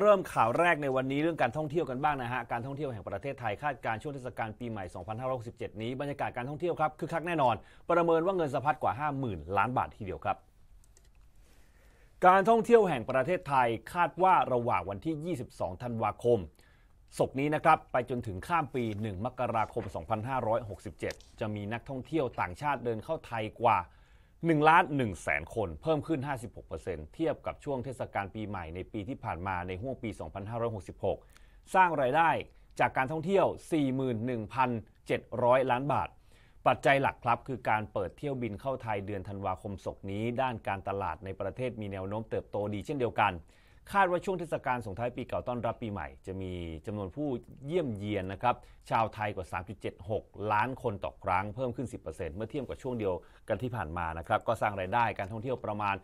เริ่มข่าวแรกในวันนี้เรื่องการท่องเที่ยวกันบ้างนะฮะ การท่องเที่ยวแห่งประเทศไทยคาดการช่วงเทศกาลปีใหม่ 2567 นี้บรรยากาศการท่องเที่ยวครับคึกคักแน่นอน ประเมินว่าเงินสะพัดกว่า 50,000 ล้านบาททีเดียวครับ การท่องเที่ยวแห่งประเทศไทยคาดว่าระหว่างวันที่ 22 ธันวาคม ศกนี้นะครับไปจนถึงข้ามปี 1 มกราคม 2567 จะมีนักท่องเที่ยวต่างชาติเดินเข้าไทยกว่า1ล้าน1แสนคน เพิ่มขึ้น 56%เทียบกับช่วงเทศกาลปีใหม่ในปีที่ผ่านมาในห่วงปี 2566 สร้างรายได้จากการท่องเที่ยว 41,700 ล้านบาท ปัจจัยหลักครับคือการเปิดเที่ยวบินเข้าไทยเดือนธันวาคมศกนี้ด้านการตลาดในประเทศมีแนวโน้มเติบโตดีเช่นเดียวกันคาดว่าช่วงเทศกาลส่งท้ายปีเก่าต้อนรับปีใหม่ จะมีจำนวนผู้เยี่ยมเยียนนะครับชาวไทยกว่า 3.76 ล้านคนต่อครั้ง เพิ่มขึ้น 10%เมื่อเทียบกับช่วงเดียวกันที่ผ่านมานะครับก็สร้างรายได้การท่องเที่ยวประมาณ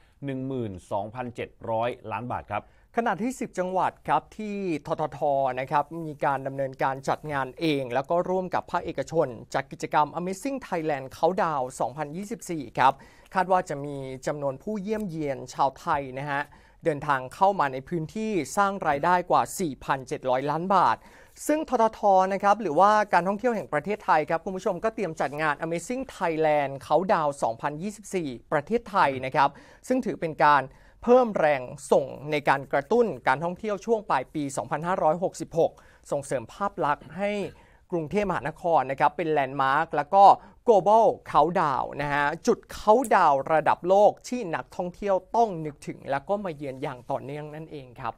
12,700 ล้านบาทครับขณะที่ 10 จังหวัดครับที่ทททนะครับมีการดำเนินการจัดงานเอง แล้วก็ร่วมกับภาคเอกชนจัดกกิจกรรม Amazing Thailand Countdown 2024 ครับคาดว่าจะมีจำนวนผู้เยี่ยมเยียนชาวไทยนะฮะเดินทางเข้ามาในพื้นที่สร้างรายได้กว่า 4,700 ล้านบาท ซึ่งททท นะครับหรือว่าการท่องเที่ยวแห่งประเทศไทยครับคุณผู้ชมก็เตรียมจัดงาน Amazing Thailand เขาดาว 2024 ประเทศไทยนะครับ ซึ่งถือเป็นการเพิ่มแรงส่งในการกระตุ้นการท่องเที่ยวช่วงปลายปี 2566 ส่งเสริมภาพลักษณ์ให้กรุงเทพมหานครนะครับเป็นแลนด์มาร์กแล้วก็ global countdown นะฮะจุดเขาดาวระดับโลกที่นักท่องเที่ยวต้องนึกถึง แล้วก็มาเยือนอย่างต่อเนื่องนั่นเองครับ